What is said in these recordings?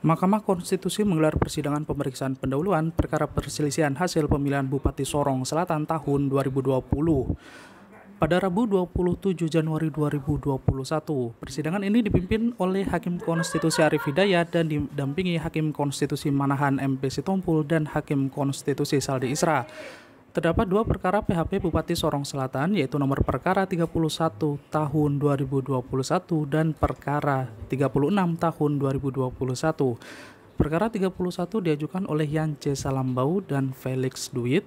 Mahkamah Konstitusi menggelar persidangan pemeriksaan pendahuluan perkara perselisihan hasil pemilihan Bupati Sorong Selatan tahun 2020. Pada Rabu 27 Januari 2021, persidangan ini dipimpin oleh Hakim Konstitusi Arif Hidayat dan didampingi Hakim Konstitusi Manahan MP Sitompul dan Hakim Konstitusi Saldi Isra. Terdapat dua perkara PHP Bupati Sorong Selatan, yaitu nomor perkara 31 tahun 2021 dan perkara 36 tahun 2021. Perkara 31 diajukan oleh Yan C. Salambau dan Felix Duit,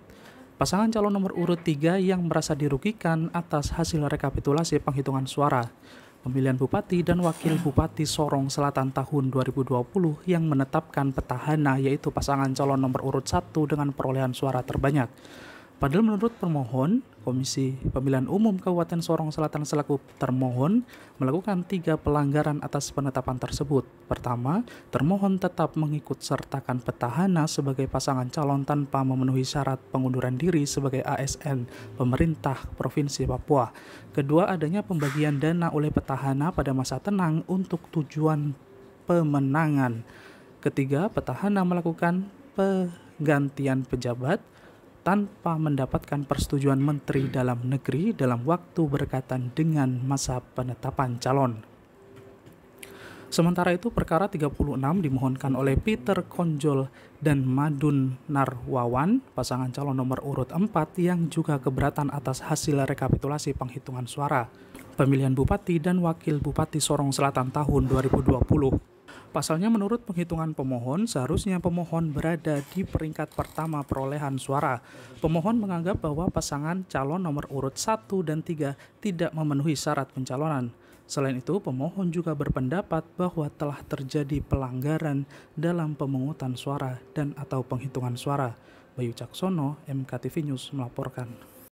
pasangan calon nomor urut 3 yang merasa dirugikan atas hasil rekapitulasi penghitungan suara pemilihan bupati dan wakil bupati Sorong Selatan tahun 2020 yang menetapkan petahana yaitu pasangan calon nomor urut 1 dengan perolehan suara terbanyak. Padahal menurut permohon, Komisi Pemilihan Umum Kabupaten Sorong Selatan selaku termohon melakukan tiga pelanggaran atas penetapan tersebut. Pertama, termohon tetap mengikut sertakan petahana sebagai pasangan calon tanpa memenuhi syarat pengunduran diri sebagai ASN pemerintah Provinsi Papua. Kedua, adanya pembagian dana oleh petahana pada masa tenang untuk tujuan pemenangan. Ketiga, petahana melakukan penggantian pejabat tanpa mendapatkan persetujuan Menteri Dalam Negeri dalam waktu berkaitan dengan masa penetapan calon. Sementara itu, perkara 36 dimohonkan oleh Peter Konjol dan Madun Narwawan, pasangan calon nomor urut 4 yang juga keberatan atas hasil rekapitulasi penghitungan suara pemilihan bupati dan wakil bupati Sorong Selatan tahun 2020. Pasalnya menurut penghitungan pemohon, seharusnya pemohon berada di peringkat pertama perolehan suara. Pemohon menganggap bahwa pasangan calon nomor urut 1 dan 3 tidak memenuhi syarat pencalonan. Selain itu, pemohon juga berpendapat bahwa telah terjadi pelanggaran dalam pemungutan suara dan atau penghitungan suara. Bayu Caksono, MKTV News melaporkan.